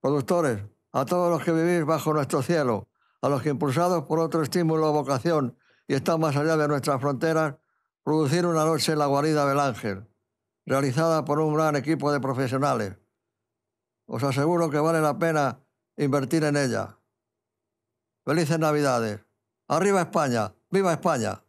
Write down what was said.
Productores, a todos los que vivís bajo nuestro cielo, a los que impulsados por otro estímulo o vocación y están más allá de nuestras fronteras, producir una noche en la guarida del ángel, realizada por un gran equipo de profesionales. Os aseguro que vale la pena invertir en ella. Felices Navidades. Arriba España. Viva España.